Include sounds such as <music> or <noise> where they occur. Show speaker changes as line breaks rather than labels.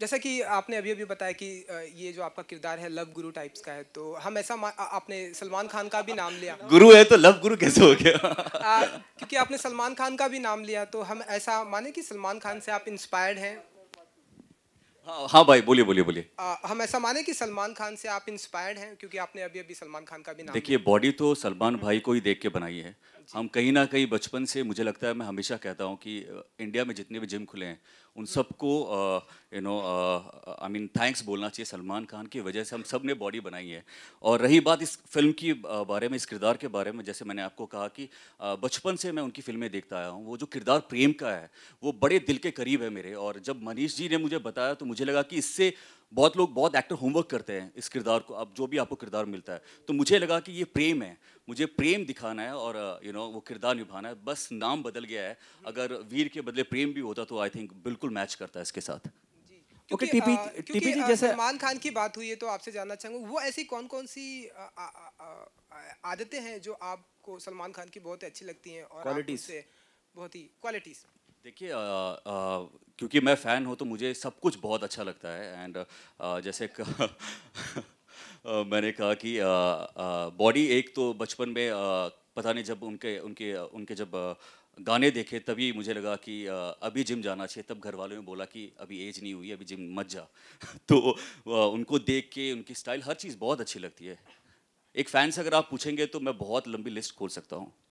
जैसा कि आपने अभी अभी बताया कि ये जो आपका किरदार है लव गुरु टाइप्स का है तो हम ऐसा आपने सलमान खान का भी नाम लिया
गुरु है तो लव गुरु कैसे हो गया
क्योंकि आपने सलमान खान का भी नाम लिया तो हम ऐसा माने कि सलमान खान से आप इंस्पायर्ड हैं हाँ,
हाँ भाई बोलिए बोलिए बोलिए
हम ऐसा माने कि सलमान खान से आप इंस्पायर्ड हैं क्योंकि आपने अभी अभी सलमान खान का भी नाम देखिए
बॉडी तो सलमान भाई को ही देख के बनाई है हम कहीं ना कहीं बचपन से मुझे लगता है मैं हमेशा कहता हूँ कि इंडिया में जितने भी जिम खुले हैं उन हम्म। सबको you know I mean thanks बोलना चाहिए सलमान खान की वजह से हम सब ने बॉडी बनाई है और रही बात इस फिल्म की बारे में इस किरदार के बारे में जैसे मैंने आपको कहा कि बचपन से मैं उनकी फिल्में देखता आया हूँ वो जो किरदार प्रेम का है वो बड़े दिल के करीब है मेरे और जब मनीष जी ने मुझे बताया तो मुझे मुझे लगा कि इससे बहुत लोग बहुत एक्टर होमवर्क करते हैं इस किरदार को अब जो भी आपको किरदार मिलता है तो मुझे लगा कि ये प्रेम है मुझे प्रेम दिखाना है और यू नो वो किरदार निभाना है बस नाम बदल गया है अगर वीर के बदले प्रेम भी होता तो आई थिंक बिल्कुल मैच करता है इसके साथ क्योंकि टीपी टीपी जी जैसे सलमान
खान की बात हुई है तो आपसे जानना चाहूंगा वो ऐसी कौन कौन सी आदतें हैं जो आपको सलमान खान की बहुत अच्छी लगती हैं और क्वालिटीज बहुत ही क्वालिटीज़
देखिए क्योंकि मैं फ़ैन हूँ तो मुझे सब कुछ बहुत अच्छा लगता है एंड जैसे <laughs> मैंने कहा कि बॉडी एक तो बचपन में पता नहीं जब उनके उनके उनके जब गाने देखे तभी मुझे लगा कि अभी जिम जाना चाहिए तब घर वालों ने बोला कि अभी एज नहीं हुई अभी जिम मत जा <laughs> तो उनको देख के उनकी स्टाइल हर चीज़ बहुत अच्छी लगती है एक फ़ैन से अगर आप पूछेंगे तो मैं बहुत लंबी लिस्ट खोल सकता हूँ